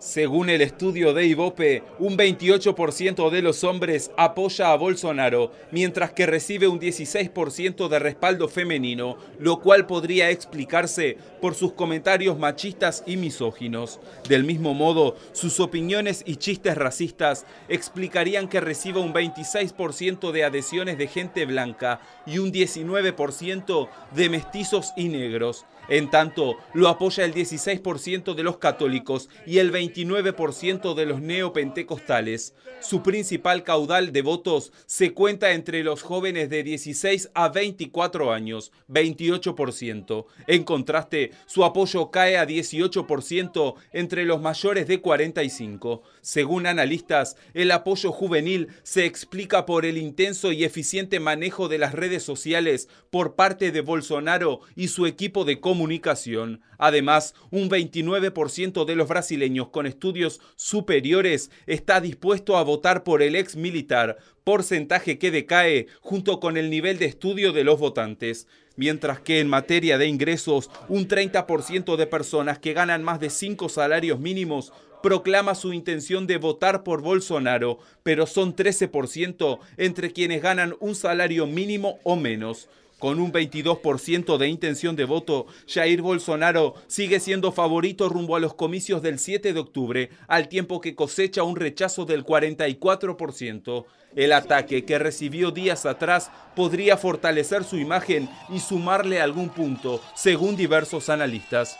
Según el estudio de Ivope, un 28% de los hombres apoya a Bolsonaro, mientras que recibe un 16% de respaldo femenino, lo cual podría explicarse por sus comentarios machistas y misóginos. Del mismo modo, sus opiniones y chistes racistas explicarían que reciba un 26% de adhesiones de gente blanca y un 19% de mestizos y negros. En tanto, lo apoya el 16% de los católicos y el 20% 29% de los neopentecostales. Su principal caudal de votos se cuenta entre los jóvenes de 16 a 24 años, 28%. En contraste, su apoyo cae a 18% entre los mayores de 45. Según analistas, el apoyo juvenil se explica por el intenso y eficiente manejo de las redes sociales por parte de Bolsonaro y su equipo de comunicación. Además, un 29% de los brasileños con estudios superiores está dispuesto a votar por el ex militar, porcentaje que decae junto con el nivel de estudio de los votantes. Mientras que en materia de ingresos, un 30% de personas que ganan más de cinco salarios mínimos proclama su intención de votar por Bolsonaro, pero son 13% entre quienes ganan un salario mínimo o menos. Con un 22% de intención de voto, Jair Bolsonaro sigue siendo favorito rumbo a los comicios del 7 de octubre, al tiempo que cosecha un rechazo del 44%. El ataque que recibió días atrás podría fortalecer su imagen y sumarle algún punto, según diversos analistas.